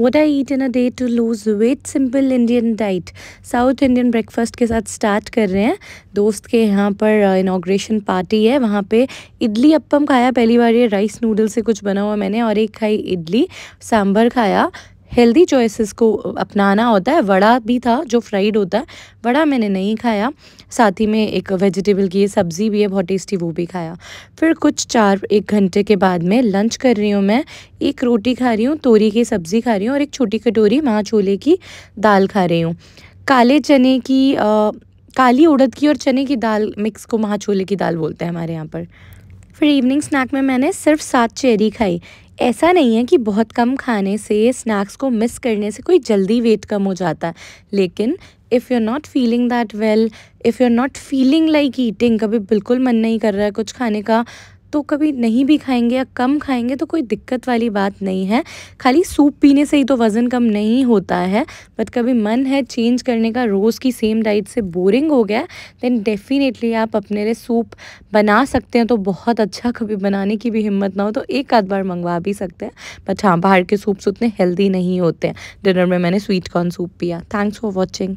what I eat in a day to lose weight simple Indian diet south Indian breakfast के साथ start कर रहे हैं दोस्त के यहाँ पर इनाग्रेशन uh, पार्टी है वहाँ पे इडली अपम खाया पहली बार ये राइस नूडल से कुछ बना हुआ मैंने और एक खाई इडली सांभर खाया हेल्दी चॉइसेस को अपनाना होता है वड़ा भी था जो फ्राइड होता है वड़ा मैंने नहीं खाया साथ ही में एक वेजिटेबल की सब्ज़ी भी है बहुत टेस्टी वो भी खाया फिर कुछ चार एक घंटे के बाद में लंच कर रही हूँ मैं एक रोटी खा रही हूँ तोरी की सब्ज़ी खा रही हूँ और एक छोटी कटोरी माँ छोले की दाल खा रही हूँ काले चने की आ, काली उड़द की और चने की दाल मिक्स को महा छोले की दाल बोलते हैं हमारे यहाँ पर फिर इवनिंग स्नैक में मैंने सिर्फ सात चेरी खाई ऐसा नहीं है कि बहुत कम खाने से स्नैक्स को मिस करने से कोई जल्दी वेट कम हो जाता है लेकिन if you are not feeling that well if you are not feeling like eating कभी बिल्कुल मन नहीं कर रहा है कुछ खाने का तो कभी नहीं भी खाएंगे या कम खाएंगे तो कोई दिक्कत वाली बात नहीं है खाली सूप पीने से ही तो वज़न कम नहीं होता है बट कभी मन है चेंज करने का रोज़ की सेम डाइट से बोरिंग हो गया देन डेफिनेटली आप अपने लिए सूप बना सकते हैं तो बहुत अच्छा कभी बनाने की भी हिम्मत ना हो तो एक आध बार मंगवा भी सकते हैं बट हाँ बाहर के सूप्स उतने हेल्दी नहीं होते हैं डिनर में मैंने स्वीट कॉर्न सूप पिया थैंक्स फॉर वॉचिंग